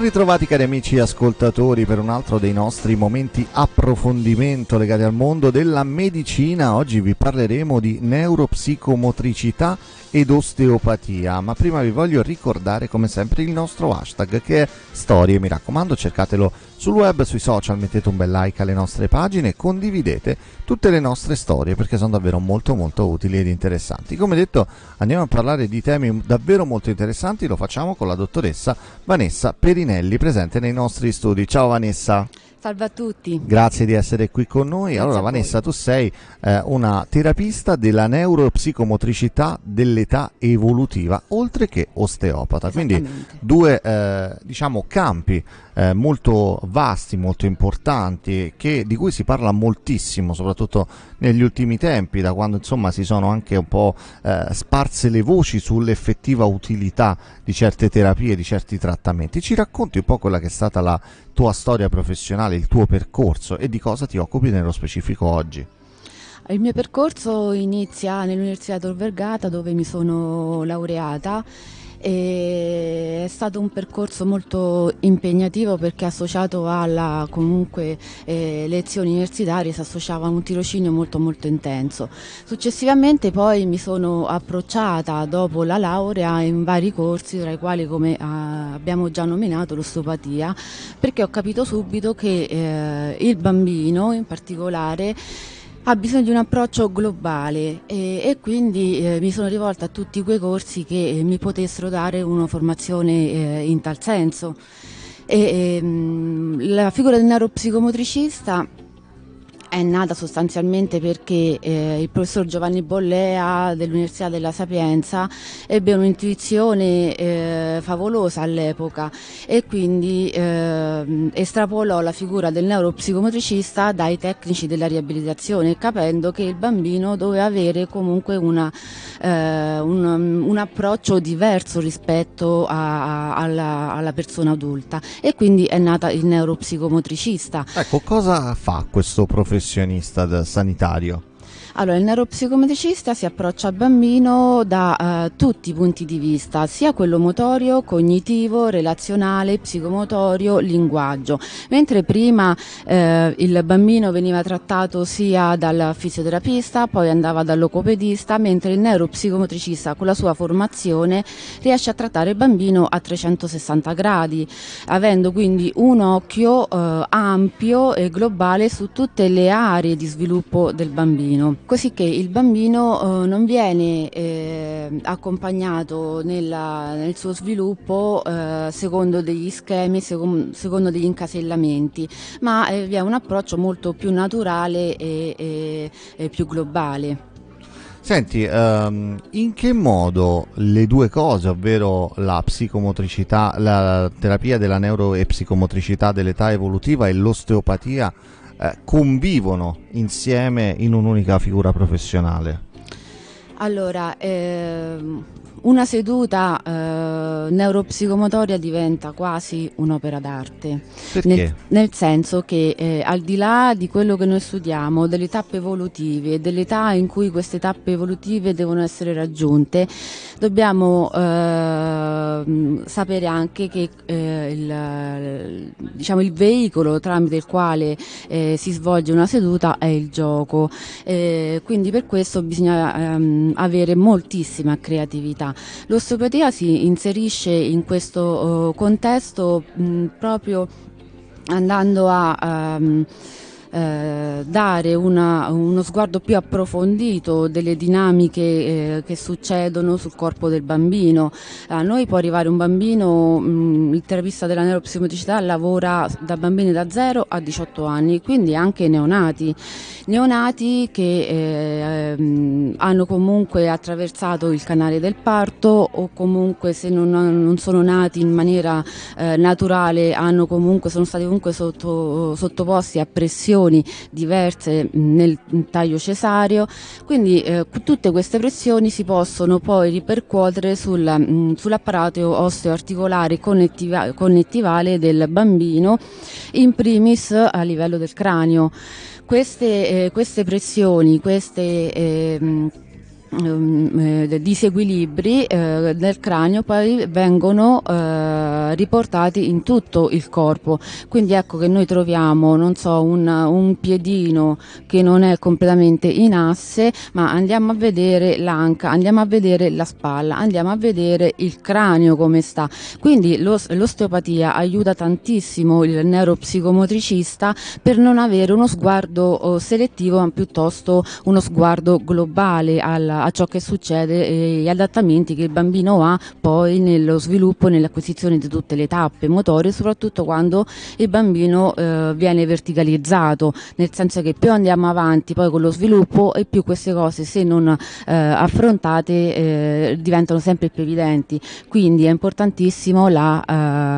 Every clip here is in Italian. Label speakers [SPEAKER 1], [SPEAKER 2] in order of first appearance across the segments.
[SPEAKER 1] Ben ritrovati cari amici ascoltatori per un altro dei nostri momenti approfondimento legati al mondo della medicina. Oggi vi parleremo di neuropsicomotricità ed osteopatia, ma prima vi voglio ricordare come sempre il nostro hashtag che è storie, mi raccomando cercatelo sul web, sui social, mettete un bel like alle nostre pagine e condividete tutte le nostre storie perché sono davvero molto molto utili ed interessanti. Come detto andiamo a parlare di temi davvero molto interessanti, lo facciamo con la dottoressa Vanessa Perinelli presente nei nostri studi. Ciao Vanessa!
[SPEAKER 2] Salve a tutti. Grazie
[SPEAKER 1] di essere qui con noi. Grazie allora Vanessa, tu sei eh, una terapista della neuropsicomotricità dell'età evolutiva, oltre che osteopata. Quindi due eh, diciamo, campi eh, molto vasti, molto importanti, che, di cui si parla moltissimo, soprattutto negli ultimi tempi, da quando insomma, si sono anche un po' eh, sparse le voci sull'effettiva utilità di certe terapie, di certi trattamenti. Ci racconti un po' quella che è stata la tua storia professionale, il tuo percorso e di cosa ti occupi nello specifico oggi.
[SPEAKER 2] Il mio percorso inizia nell'Università Tor Vergata dove mi sono laureata e è stato un percorso molto impegnativo perché associato alla comunque eh, lezioni universitarie si associava a un tirocinio molto molto intenso. Successivamente poi mi sono approcciata dopo la laurea in vari corsi tra i quali come eh, abbiamo già nominato l'ostopatia perché ho capito subito che eh, il bambino in particolare ha bisogno di un approccio globale e, e quindi eh, mi sono rivolta a tutti quei corsi che eh, mi potessero dare una formazione eh, in tal senso. E, ehm, la figura del neuropsicomotricista è nata sostanzialmente perché eh, il professor Giovanni Bollea dell'Università della Sapienza ebbe un'intuizione eh, favolosa all'epoca e quindi eh, estrapolò la figura del neuropsicomotricista dai tecnici della riabilitazione, capendo che il bambino doveva avere comunque una, eh, un, un, approccio diverso rispetto a, a, alla, alla, persona adulta e quindi è nata il neuropsicomotricista.
[SPEAKER 1] Ecco, cosa fa questo professore? professionista sanitario.
[SPEAKER 2] Allora, il neuropsicometricista si approccia al bambino da eh, tutti i punti di vista, sia quello motorio, cognitivo, relazionale, psicomotorio, linguaggio. Mentre prima eh, il bambino veniva trattato sia dal fisioterapista, poi andava dal mentre il neuropsicomotricista con la sua formazione riesce a trattare il bambino a 360 gradi, avendo quindi un occhio eh, ampio e globale su tutte le aree di sviluppo del bambino così che il bambino eh, non viene eh, accompagnato nella, nel suo sviluppo eh, secondo degli schemi, secondo, secondo degli incasellamenti, ma eh, vi è un approccio molto più naturale e, e, e più globale.
[SPEAKER 1] Senti, um, in che modo le due cose, ovvero la psicomotricità, la terapia della neuro e psicomotricità dell'età evolutiva e l'osteopatia, eh, convivono insieme in un'unica figura professionale?
[SPEAKER 2] Allora, ehm, una seduta eh, neuropsicomotoria diventa quasi un'opera d'arte. Nel, nel, senso che eh, al di là di quello che noi studiamo, delle tappe evolutive e dell'età in cui queste tappe evolutive devono essere raggiunte, dobbiamo eh, sapere anche che eh, il, diciamo, il, veicolo tramite il quale eh, si svolge una seduta è il gioco. Eh, quindi per questo bisogna ehm, avere moltissima creatività l'osteopatia. si inserisce in questo oh, contesto mh, proprio andando a... Um, eh, dare una, uno sguardo più approfondito delle dinamiche eh, che succedono sul corpo del bambino. A noi può arrivare un bambino, mh, mm, il terapista della neuropsicomotricità lavora da bambini da 0 a 18 anni, quindi anche neonati, neonati che eh, mm, hanno comunque attraversato il canale del parto o comunque se non, non sono nati in maniera eh, naturale comunque, sono stati comunque sotto, sottoposti a pressione pressioni diverse mm, nel mm, taglio cesareo, quindi eh, tutte queste pressioni si possono poi ripercuotere sulla, mh, mm, sull'apparato osteoarticolare connettiva- connettivale del bambino, in primis a livello del cranio. Queste, eh, queste pressioni, queste... Eh, disequilibri ehm, eh, del eh, cranio poi vengono eh, riportati in tutto il corpo. Quindi ecco che noi troviamo, non so, un, un, piedino che non è completamente in asse, ma andiamo a vedere l'anca, andiamo a vedere la spalla, andiamo a vedere il cranio come sta. Quindi lo, l'osteopatia aiuta tantissimo il neuropsicomotricista per non avere uno sguardo oh, selettivo, ma piuttosto uno sguardo globale alla a ciò che succede e gli adattamenti che il bambino ha poi nello sviluppo e nell'acquisizione di tutte le tappe motorie, soprattutto quando il bambino eh, viene verticalizzato, nel senso che più andiamo avanti poi con lo sviluppo e più queste cose se non eh, affrontate eh, diventano sempre più evidenti. Quindi è importantissimo la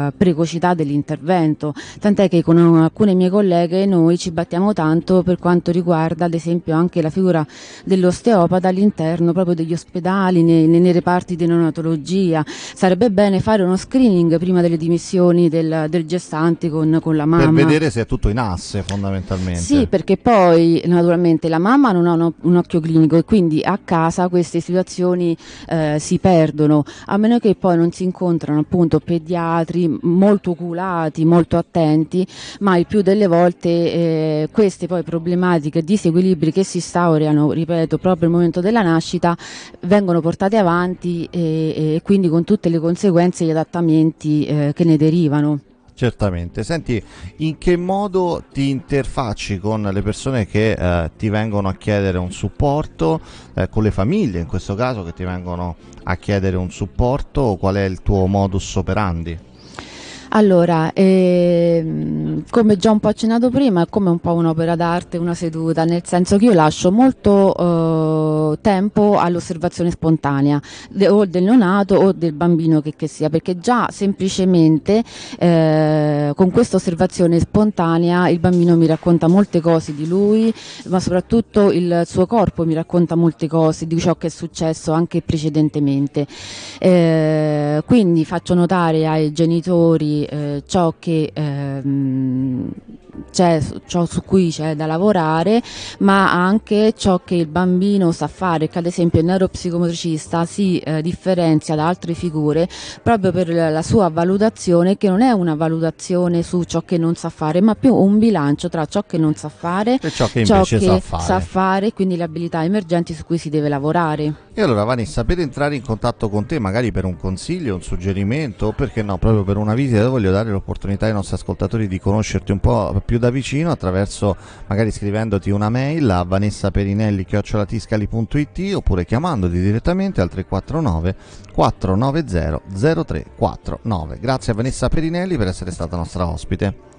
[SPEAKER 2] eh, precocità dell'intervento, tant'è che con alcune mie colleghe noi ci battiamo tanto per quanto riguarda ad esempio anche la figura dell'osteopata all'interno all'interno proprio degli ospedali, nei, nei, reparti di neonatologia. Sarebbe bene fare uno screening prima delle dimissioni del, del gestante con, con, la mamma. Per vedere
[SPEAKER 1] se è tutto in asse fondamentalmente. Sì,
[SPEAKER 2] perché poi naturalmente la mamma non ha un, un occhio clinico e quindi a casa queste situazioni eh, si perdono, a meno che poi non si incontrano appunto pediatri molto culati, molto attenti, ma il più delle volte eh, queste poi problematiche, disequilibri che si instaurano, ripeto, proprio al momento della nascita, nascita vengono portate avanti e, e quindi con tutte le conseguenze e gli adattamenti eh, che ne derivano.
[SPEAKER 1] Certamente, senti in che modo ti interfacci con le persone che eh, ti vengono a chiedere un supporto, eh, con le famiglie in questo caso che ti vengono a chiedere un supporto, qual è il tuo modus operandi?
[SPEAKER 2] Allora, ehm, come già un po' accennato prima, è come un po' un'opera d'arte, una seduta, nel senso che io lascio molto eh, tempo all'osservazione spontanea de, o del neonato o del bambino che, che sia, perché già semplicemente eh, con questa osservazione spontanea il bambino mi racconta molte cose di lui, ma soprattutto il suo corpo mi racconta molte cose di ciò che è successo anche precedentemente. Eh, quindi faccio notare ai genitori eh, ciò che... Ehm, c'è ciò su cui c'è da lavorare, ma anche ciò che il bambino sa fare, che ad esempio il neuropsicomotricista si eh, differenzia da altre figure proprio per la sua valutazione che non è una valutazione su ciò che non sa fare, ma più un bilancio tra ciò che non sa fare e ciò che, ciò che sa, fare. sa fare, quindi le abilità emergenti su cui si deve lavorare.
[SPEAKER 1] E allora Vanessa, per entrare in contatto con te, magari per un consiglio, un suggerimento, o perché no, proprio per una visita, voglio dare l'opportunità ai nostri ascoltatori di conoscerti un po' più da vicino attraverso magari scrivendoti una mail a vanessaperinelli.it oppure chiamandoti direttamente al 349 490 0349. Grazie a Vanessa Perinelli per essere stata nostra ospite.